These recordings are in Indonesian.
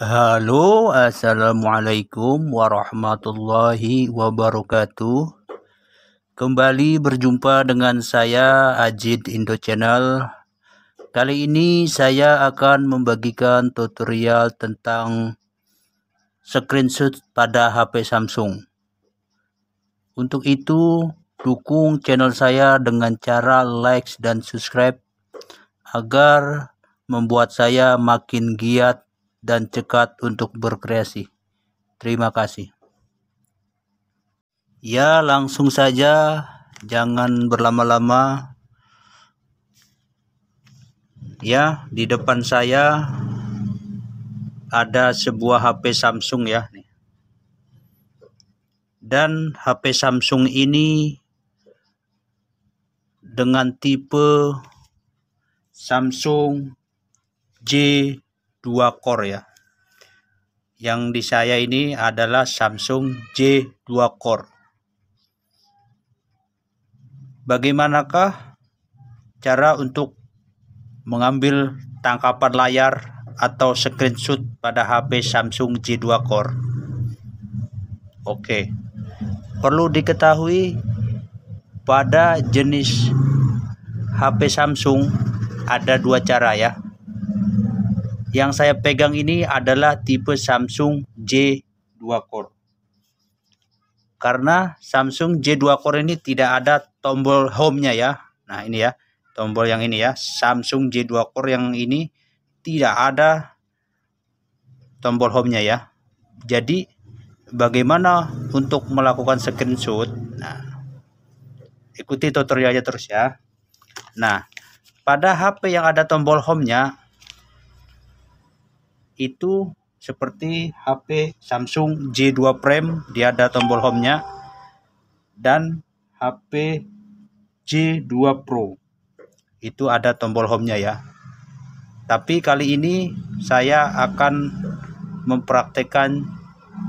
Halo, assalamualaikum warahmatullahi wabarakatuh. Kembali berjumpa dengan saya Ajid Indo Channel. Kali ini saya akan membagikan tutorial tentang screenshot pada HP Samsung. Untuk itu, dukung channel saya dengan cara like dan subscribe agar membuat saya makin giat dan cekat untuk berkreasi. Terima kasih. Ya, langsung saja, jangan berlama-lama. Ya, di depan saya ada sebuah HP Samsung ya. Dan HP Samsung ini dengan tipe Samsung J dua core ya yang di saya ini adalah Samsung J2 core bagaimanakah cara untuk mengambil tangkapan layar atau screenshot pada HP Samsung J2 Core. Oke. Perlu diketahui pada jenis HP Samsung ada dua cara ya. Yang saya pegang ini adalah tipe Samsung J2 Core. Karena Samsung J2 Core ini tidak ada tombol home-nya ya. Nah, ini ya. Tombol yang ini ya, Samsung J2 Core yang ini tidak ada tombol home-nya ya. Jadi bagaimana untuk melakukan screenshot? Nah, ikuti tutorialnya terus ya. Nah, pada HP yang ada tombol home-nya itu seperti HP Samsung J2 Prime dia ada tombol home-nya dan HP J2 Pro itu ada tombol home-nya ya tapi kali ini saya akan mempraktekkan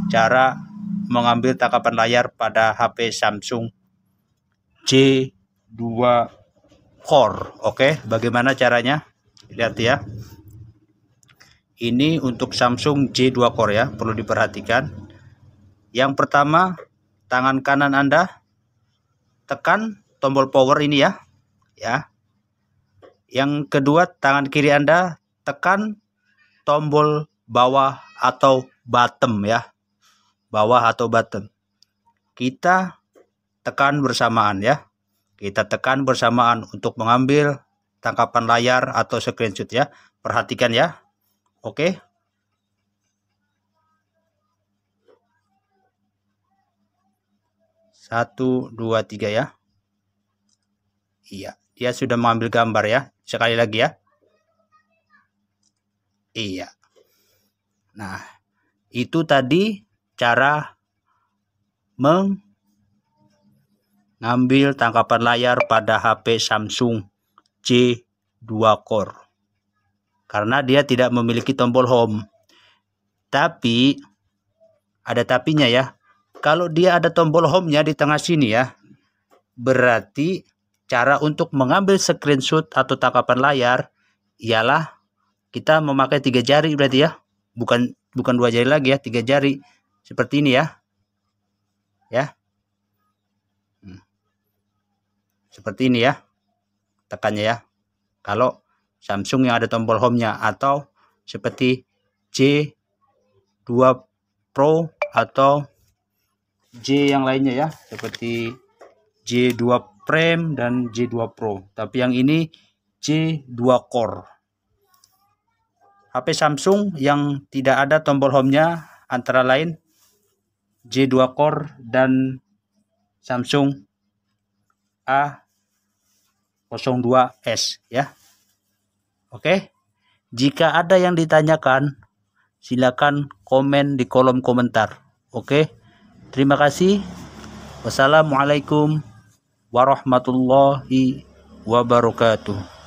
cara mengambil tangkapan layar pada HP Samsung J2 Core oke bagaimana caranya lihat ya ini untuk Samsung J2 Core ya perlu diperhatikan yang pertama tangan kanan Anda tekan tombol power ini ya ya yang kedua tangan kiri Anda tekan tombol bawah atau bottom ya bawah atau bottom kita tekan bersamaan ya kita tekan bersamaan untuk mengambil tangkapan layar atau screenshot ya perhatikan ya Oke. Satu, dua, tiga ya. Iya, dia sudah mengambil gambar ya. Sekali lagi ya. Iya. Nah, itu tadi cara mengambil tangkapan layar pada HP Samsung C2 Core karena dia tidak memiliki tombol home. Tapi ada tapinya ya. Kalau dia ada tombol home-nya di tengah sini ya, berarti cara untuk mengambil screenshot atau tangkapan layar ialah kita memakai tiga jari berarti ya. Bukan bukan dua jari lagi ya, tiga jari seperti ini ya. Ya. Hmm. Seperti ini ya. Tekannya ya. Kalau Samsung yang ada tombol home-nya atau seperti J2 Pro atau J yang lainnya ya seperti J2 Prime dan J2 Pro tapi yang ini J2 Core HP Samsung yang tidak ada tombol home-nya antara lain J2 Core dan Samsung A02S ya Oke. Jika ada yang ditanyakan, silakan komen di kolom komentar. Oke. Terima kasih. Wassalamualaikum warahmatullahi wabarakatuh.